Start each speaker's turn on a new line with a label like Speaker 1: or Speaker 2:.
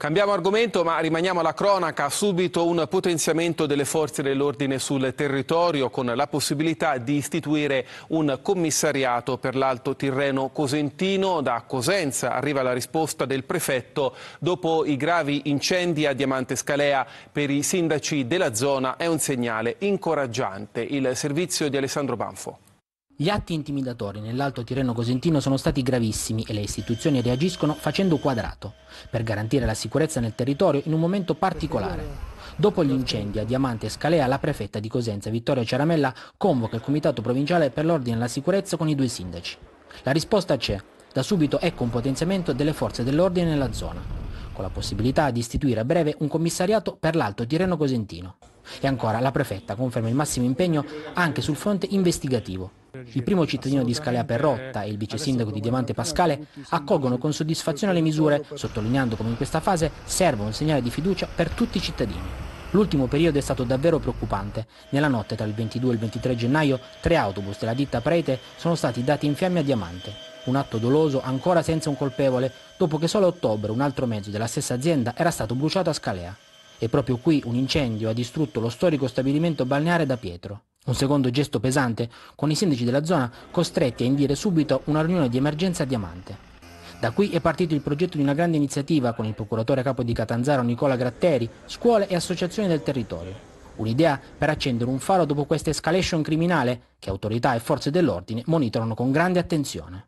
Speaker 1: Cambiamo argomento ma rimaniamo alla cronaca, subito un potenziamento delle forze dell'ordine sul territorio con la possibilità di istituire un commissariato per l'Alto Tirreno Cosentino. Da Cosenza arriva la risposta del prefetto dopo i gravi incendi a Diamante Scalea per i sindaci della zona è un segnale incoraggiante. Il servizio di Alessandro Banfo.
Speaker 2: Gli atti intimidatori nell'Alto Tirreno Cosentino sono stati gravissimi e le istituzioni reagiscono facendo quadrato per garantire la sicurezza nel territorio in un momento particolare. Dopo gli incendi a Diamante e Scalea, la prefetta di Cosenza, Vittoria Ceramella, convoca il Comitato Provinciale per l'Ordine e la Sicurezza con i due sindaci. La risposta c'è. Da subito ecco un potenziamento delle forze dell'ordine nella zona, con la possibilità di istituire a breve un commissariato per l'Alto Tirreno Cosentino. E ancora, la prefetta conferma il massimo impegno anche sul fronte investigativo, il primo cittadino di Scalea Perrotta e il vice sindaco di Diamante Pascale accolgono con soddisfazione le misure, sottolineando come in questa fase serva un segnale di fiducia per tutti i cittadini. L'ultimo periodo è stato davvero preoccupante. Nella notte tra il 22 e il 23 gennaio, tre autobus della ditta Prete sono stati dati in fiamme a Diamante. Un atto doloso ancora senza un colpevole, dopo che solo a ottobre un altro mezzo della stessa azienda era stato bruciato a Scalea. E proprio qui un incendio ha distrutto lo storico stabilimento balneare da Pietro. Un secondo gesto pesante, con i sindaci della zona costretti a indire subito una riunione di emergenza a Diamante. Da qui è partito il progetto di una grande iniziativa con il procuratore capo di Catanzaro Nicola Gratteri, scuole e associazioni del territorio. Un'idea per accendere un faro dopo questa escalation criminale che autorità e forze dell'ordine monitorano con grande attenzione.